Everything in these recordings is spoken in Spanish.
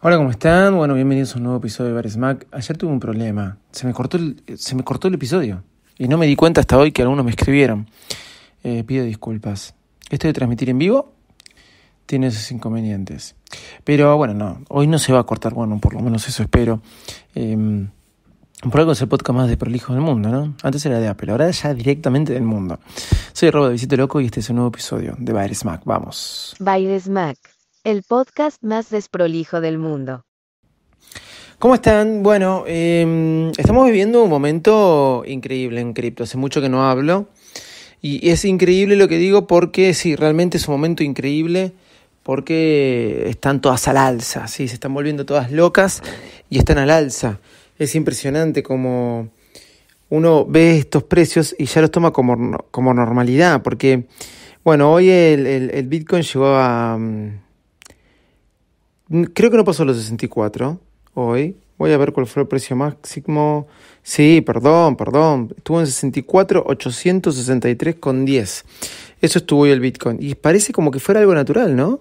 Hola, ¿cómo están? Bueno, bienvenidos a un nuevo episodio de Smack. Ayer tuve un problema. Se me, cortó el, se me cortó el episodio. Y no me di cuenta hasta hoy que algunos me escribieron. Eh, pido disculpas. Esto de transmitir en vivo tiene sus inconvenientes. Pero bueno, no. Hoy no se va a cortar. Bueno, por lo menos eso espero. Em, por algo es el podcast más de prolijo del mundo, ¿no? Antes era de Apple, ahora ya directamente del mundo. Soy Robo de Visito Loco y este es un nuevo episodio de Smack. Vamos. Smack el podcast más desprolijo del mundo. ¿Cómo están? Bueno, em, estamos viviendo un momento increíble en cripto, hace mucho que no hablo. Y es increíble lo que digo porque sí, realmente es un momento increíble porque están todas al alza, sí, se están volviendo todas locas y están al alza. Es impresionante como uno ve estos precios y ya los toma como, como normalidad, porque, bueno, hoy el, Bitcoin llegó a... Mm, Creo que no pasó los 64 hoy. Voy a ver cuál fue el precio máximo. Sí, perdón, perdón. Estuvo en 64.863,10. Eso estuvo hoy el Bitcoin. Y parece como que fuera algo natural, ¿no?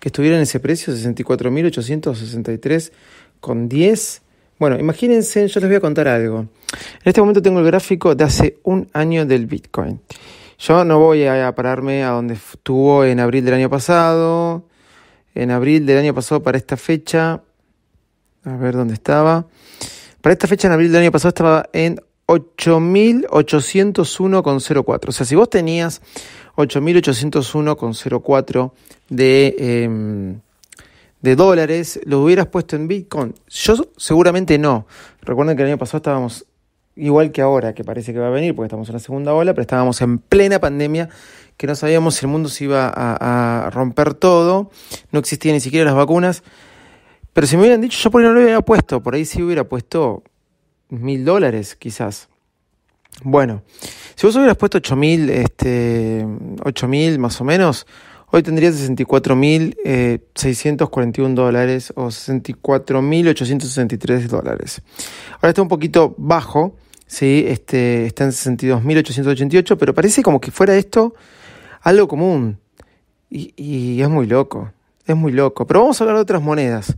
Que estuviera en ese precio, 64.863,10. Bueno, imagínense, yo les voy a contar algo. En este momento tengo el gráfico de hace un año del Bitcoin. Yo no voy a pararme a donde estuvo en abril del año pasado, en abril del año pasado para esta fecha. A ver dónde estaba. Para esta fecha en abril del año pasado estaba en 8801,04. O sea, si vos tenías 8801,04 de, em, de dólares, ¿lo hubieras puesto en Bitcoin? Yo seguramente no. Recuerden que el año pasado estábamos igual que ahora, que parece que va a venir, porque estamos en la segunda ola, pero estábamos en plena pandemia, que no sabíamos si el mundo se iba a, romper todo, no existían ni siquiera las vacunas. Pero si me hubieran dicho, yo por ahí no lo hubiera puesto, por ahí sí hubiera puesto mil dólares quizás. Bueno, si vos hubieras puesto 8.000, este, 8.000 más o menos, hoy tendrías 64.641 eh, dólares o 64.863 dólares. Ahora está un poquito bajo, ¿sí? este, está en 62.888, pero parece como que fuera esto algo común. Y, es muy loco, es muy loco. Pero vamos a hablar de otras monedas.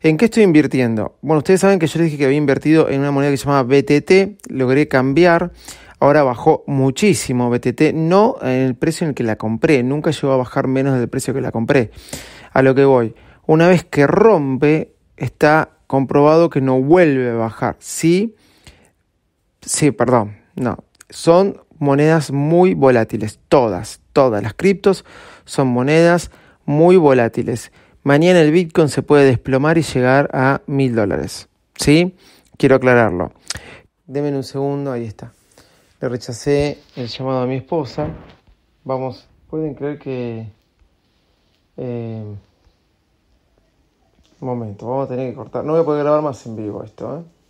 ¿En qué estoy invirtiendo? Bueno, ustedes saben que yo les dije que había invertido en una moneda que se llama BTT, logré cambiar. Ahora bajó muchísimo BTT, no en el precio en el que la compré, nunca llegó a bajar menos del precio que la compré. A lo que voy, una vez que rompe, está comprobado que no vuelve a bajar. Sí, Sí, perdón, no. Son monedas muy volátiles. Todas, todas las criptos son monedas muy volátiles. Mañana el Bitcoin se puede desplomar y llegar a mil dólares. ¿Sí? Quiero aclararlo. Deme un segundo, ahí está. Le rechacé el llamado a mi esposa. Vamos, pueden creer que... Eh, momento, vamos a tener que cortar. No voy a poder grabar más en vivo esto, ¿eh?